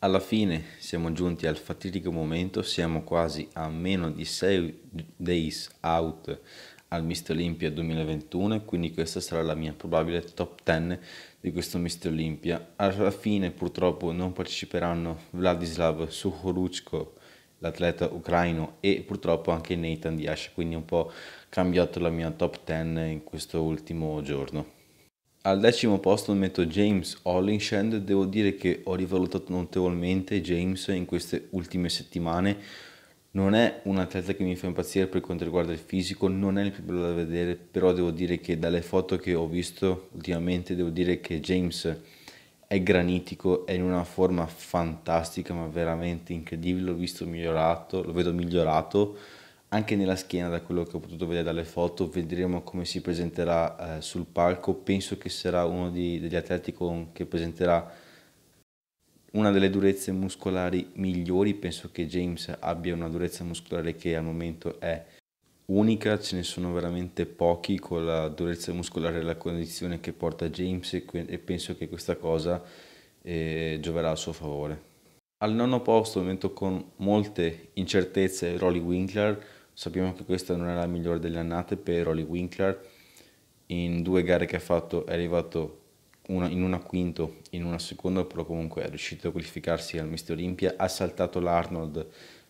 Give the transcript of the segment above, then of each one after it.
Alla fine siamo giunti al fatidico momento, siamo quasi a meno di 6 days out al Mr. Olympia 2021, quindi questa sarà la mia probabile top 10 di questo Mr. Olympia. Alla fine purtroppo non parteciperanno Vladislav Suhoruchko, l'atleta ucraino, e purtroppo anche Nathan Diash, quindi un po' cambiato la mia top 10 in questo ultimo giorno. Al decimo posto metto James Hollinshed, devo dire che ho rivalutato notevolmente James in queste ultime settimane, non è un atleta che mi fa impazzire per quanto riguarda il fisico, non è il più bello da vedere, però devo dire che dalle foto che ho visto ultimamente devo dire che James è granitico, è in una forma fantastica, ma veramente incredibile, l'ho visto migliorato, lo vedo migliorato anche nella schiena, da quello che ho potuto vedere dalle foto, vedremo come si presenterà eh, sul palco. Penso che sarà uno di, degli atleti con, che presenterà una delle durezze muscolari migliori. Penso che James abbia una durezza muscolare che al momento è unica, ce ne sono veramente pochi con la durezza muscolare e la condizione che porta James e, e penso che questa cosa eh, gioverà a suo favore. Al nono posto, al momento con molte incertezze, Rolly Winkler, Sappiamo che questa non è la migliore delle annate per Holly Winkler. In due gare che ha fatto è arrivato una, in una quinto, in una seconda, però comunque è riuscito a qualificarsi al Mister Olimpia. Ha saltato l'Arnold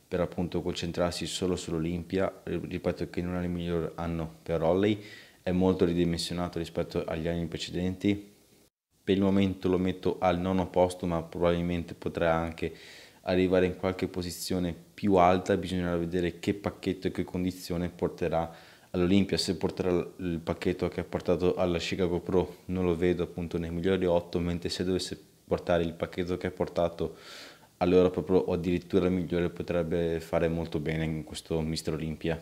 per appunto concentrarsi solo sull'Olimpia. Ripeto che non è il miglior anno per Holly, è molto ridimensionato rispetto agli anni precedenti. Per il momento lo metto al nono posto, ma probabilmente potrà anche arrivare in qualche posizione più alta bisognerà vedere che pacchetto e che condizione porterà all'Olimpia, se porterà il pacchetto che ha portato alla Chicago Pro non lo vedo appunto nei migliori 8, mentre se dovesse portare il pacchetto che ha portato all'Europa Pro o addirittura migliore potrebbe fare molto bene in questo Mister Olimpia.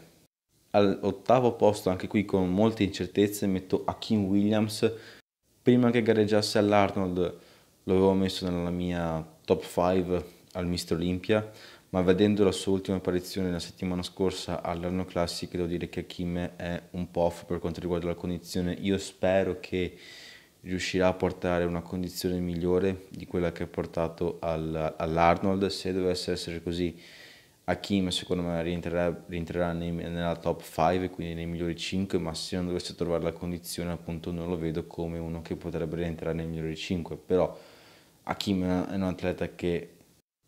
All'ottavo posto, anche qui con molte incertezze, metto Akin Williams. Prima che gareggiasse all'Arnold l'avevo messo nella mia top 5 al Mister Olimpia, ma vedendo la sua ultima apparizione la settimana scorsa all'anno classico devo dire che Hakim è un po' off per quanto riguarda la condizione. Io spero che riuscirà a portare una condizione migliore di quella che ha portato al, all'Arnold. Se dovesse essere così, Hakim secondo me rientrerà, rientrerà nei, nella top 5, quindi nei migliori 5, ma se non dovesse trovare la condizione appunto non lo vedo come uno che potrebbe rientrare nei migliori 5. Però Hakim è un atleta che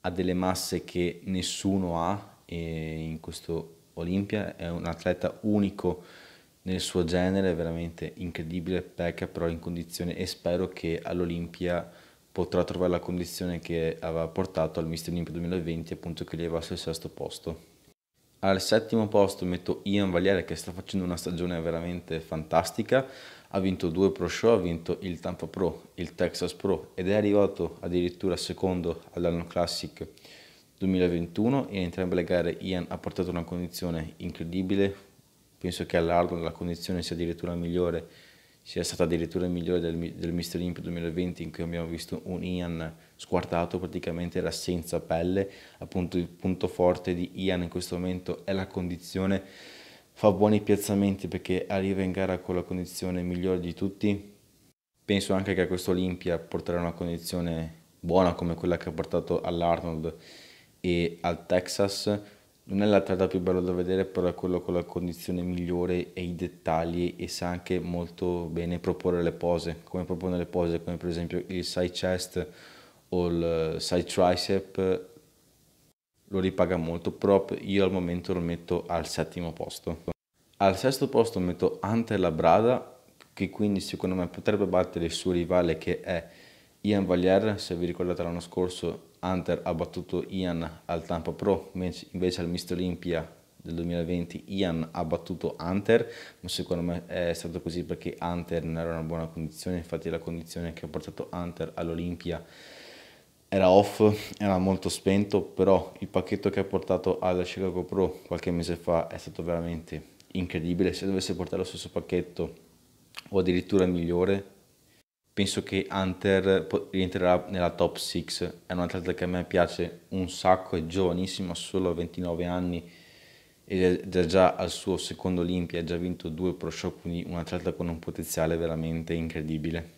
ha delle masse che nessuno ha e in questo Olimpia è un atleta unico nel suo genere, veramente incredibile, pecca però in condizione e spero che all'Olimpia potrà trovare la condizione che aveva portato al Mister Olimpia 2020 appunto che gli levasse il sesto posto. Al settimo posto metto Ian Valiere che sta facendo una stagione veramente fantastica, ha vinto due Pro Show, ha vinto il Tampa Pro, il Texas Pro ed è arrivato addirittura secondo all'Anno Classic 2021 e in entrambe le gare Ian ha portato una condizione incredibile, penso che all'Ardon la condizione sia addirittura migliore, sia stata addirittura migliore del, del Mister Olympia 2020 in cui abbiamo visto un Ian squartato, praticamente era senza pelle, appunto il punto forte di Ian in questo momento è la condizione fa buoni piazzamenti perché arriva in gara con la condizione migliore di tutti. Penso anche che a questo Olimpia porterà una condizione buona come quella che ha portato all'Arnold e al Texas. Non è l'atleta più bello da vedere, però è quello con la condizione migliore e i dettagli e sa anche molto bene proporre le pose, come propone le pose, come per esempio il side chest o il side tricep lo ripaga molto, però io al momento lo metto al settimo posto. Al sesto posto metto Ante Labrada, che quindi secondo me potrebbe battere il suo rivale che è Ian Valier, se vi ricordate l'anno scorso Hunter ha battuto Ian al Tampa Pro, invece al Mr. Olympia del 2020 Ian ha battuto Hunter, ma secondo me è stato così perché Hunter non era in una buona condizione, infatti la condizione che ha portato Hunter all'Olimpia era off, era molto spento, però il pacchetto che ha portato alla Chicago Pro qualche mese fa è stato veramente incredibile. Se dovesse portare lo stesso pacchetto o addirittura migliore, penso che Hunter rientrerà nella top 6. È un atleta che a me piace un sacco, è giovanissimo, ha solo 29 anni ed è già al suo secondo Olimpia, ha già vinto due Pro Show, quindi un atleta con un potenziale veramente incredibile.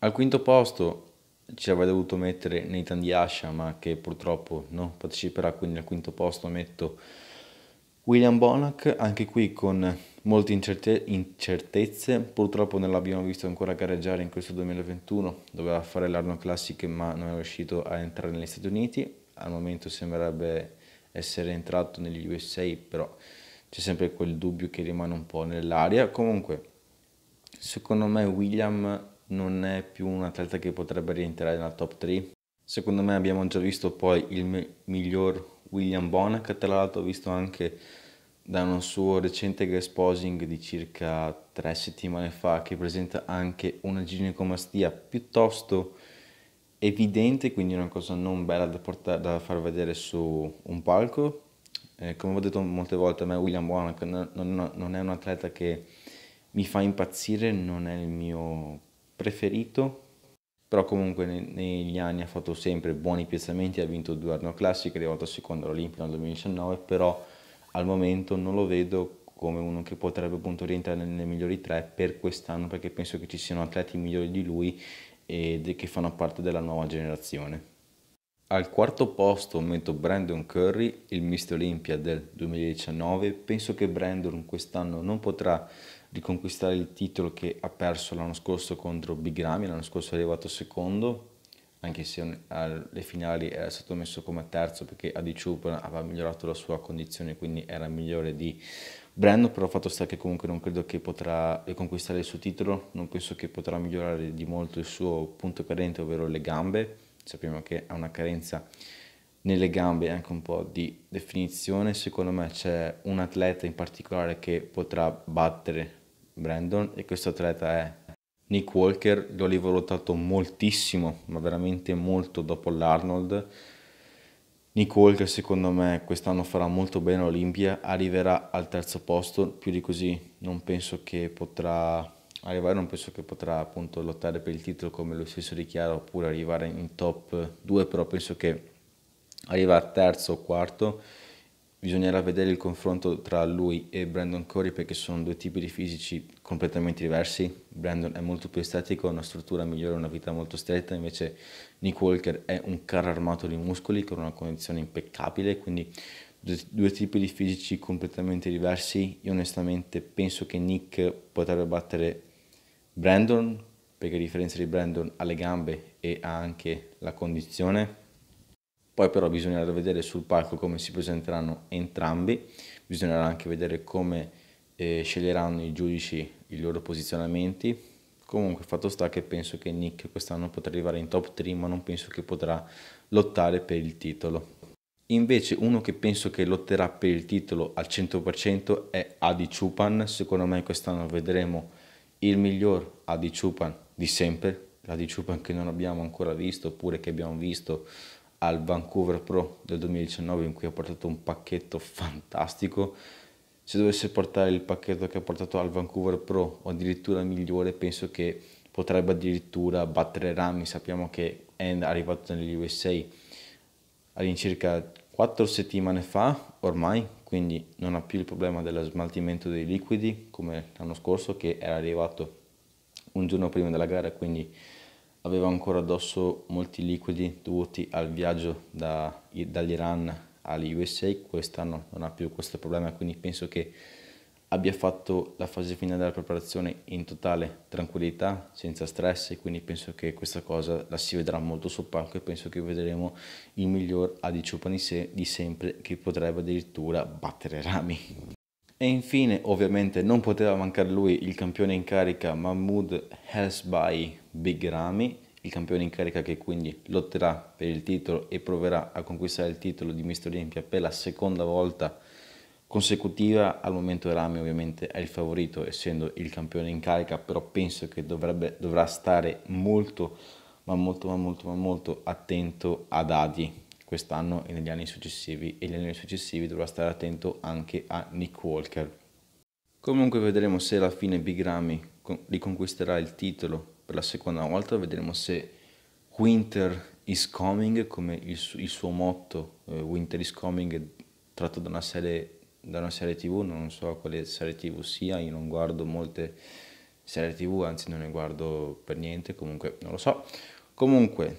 Al quinto posto ci avrei dovuto mettere Nathan Diascia, ma che purtroppo non parteciperà, quindi al quinto posto metto William Bonac, anche qui con molte incerte- incertezze, purtroppo non l'abbiamo visto ancora gareggiare in questo 2021, doveva fare l'Arno Classic ma non è riuscito a entrare negli Stati Uniti, al momento sembrerebbe essere entrato negli USA, però c'è sempre quel dubbio che rimane un po' nell'aria, comunque secondo me William non è più un atleta che potrebbe rientrare nella top 3. Secondo me abbiamo già visto poi il miglior William Bonac, tra l'altro ho visto anche da un suo recente guest posing di circa tre settimane fa che presenta anche una ginecomastia piuttosto evidente, quindi una cosa non bella da, portare, da far vedere su un palco. Eh, come ho detto molte volte, a me William Bonac non, non, non è un atleta che mi fa impazzire, non è il mio preferito, però comunque negli anni ha fatto sempre buoni piazzamenti, ha vinto due Arno Classic, è arrivato secondo all'Olimpia nel 2019, però al momento non lo vedo come uno che potrebbe appunto rientrare nelle migliori tre per quest'anno, perché penso che ci siano atleti migliori di lui e che fanno parte della nuova generazione. Al quarto posto metto Brandon Curry, il Mister Olympia del 2019. Penso che Brandon quest'anno non potrà riconquistare il titolo che ha perso l'anno scorso contro Big Bigrami, l'anno scorso è arrivato secondo, anche se alle finali era stato messo come terzo perché Adichoup aveva migliorato la sua condizione, quindi era migliore di Brand, però fatto sta che comunque non credo che potrà riconquistare il suo titolo, non penso che potrà migliorare di molto il suo punto carente, ovvero le gambe, sappiamo che ha una carenza nelle gambe e anche un po' di definizione, secondo me c'è un atleta in particolare che potrà battere Brandon e questo atleta è Nick Walker, lo avevo valutato moltissimo, ma veramente molto dopo l'Arnold. Nick Walker secondo me quest'anno farà molto bene all'Olimpia, arriverà al terzo posto, più di così non penso che potrà arrivare, non penso che potrà appunto lottare per il titolo come lo stesso dichiara oppure arrivare in top 2, però penso che arriva terzo o quarto bisognerà vedere il confronto tra lui e Brandon Corey perché sono due tipi di fisici completamente diversi. Brandon è molto più estetico, ha una struttura migliore, una vita molto stretta, invece Nick Walker è un carro armato di muscoli con una condizione impeccabile, quindi due, due tipi di fisici completamente diversi. Io onestamente penso che Nick potrebbe battere Brandon perché a differenza di Brandon ha le gambe e ha anche la condizione poi però bisognerà vedere sul palco come si presenteranno entrambi, bisognerà anche vedere come eh, sceglieranno i giudici i loro posizionamenti. Comunque fatto sta che penso che Nick quest'anno potrà arrivare in top 3, ma non penso che potrà lottare per il titolo. Invece uno che penso che lotterà per il titolo al 100% è Adi Chupan, secondo me quest'anno vedremo il miglior Adi Chupan di sempre, l'Adi Chupan che non abbiamo ancora visto oppure che abbiamo visto al Vancouver Pro del 2019 in cui ha portato un pacchetto fantastico. Se dovesse portare il pacchetto che ha portato al Vancouver Pro o addirittura migliore, penso che potrebbe addirittura battere Rami. Sappiamo che è arrivato negli USA all'incirca 4 settimane fa ormai, quindi non ha più il problema dello smaltimento dei liquidi come l'anno scorso che era arrivato un giorno prima della gara, quindi aveva ancora addosso molti liquidi dovuti al viaggio da, dall'Iran agli USA, quest'anno non ha più questo problema, quindi penso che abbia fatto la fase finale della preparazione in totale tranquillità, senza stress e quindi penso che questa cosa la si vedrà molto sul palco e penso che vedremo il miglior Adi Ciupani di sempre che potrebbe addirittura battere Rami. E infine, ovviamente, non poteva mancare lui, il campione in carica Mahmoud Big Bigrami, il campione in carica che quindi lotterà per il titolo e proverà a conquistare il titolo di Mister Olimpia per la seconda volta consecutiva. Al momento Rami ovviamente è il favorito essendo il campione in carica, però penso che dovrebbe, dovrà stare molto, ma molto, ma molto, ma molto attento ad Adi, quest'anno e negli anni successivi e negli anni successivi dovrà stare attento anche a Nick Walker. Comunque vedremo se alla fine Big Ramy riconquisterà il titolo per la seconda volta, vedremo se Winter is coming come il, su- il suo motto eh, Winter is coming tratto da una serie da una serie tv, non so quale serie tv sia, io non guardo molte serie tv, anzi non ne guardo per niente, comunque non lo so. Comunque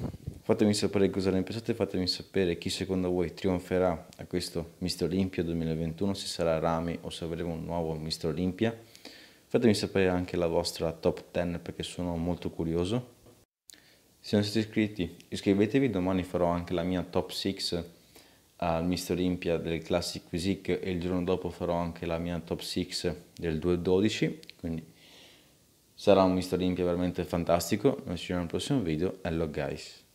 Fatemi sapere cosa ne pensate, fatemi sapere chi secondo voi trionferà a questo Mister Olimpia 2021, se sarà Rami o se avremo un nuovo Mister Olimpia. Fatemi sapere anche la vostra top 10 perché sono molto curioso. Se non siete iscritti, iscrivetevi, domani farò anche la mia top 6 al Mister Olimpia del Classic Physique e il giorno dopo farò anche la mia top 6 del 212, quindi sarà un Mister Olimpia veramente fantastico. Noi ci vediamo al prossimo video, hello guys!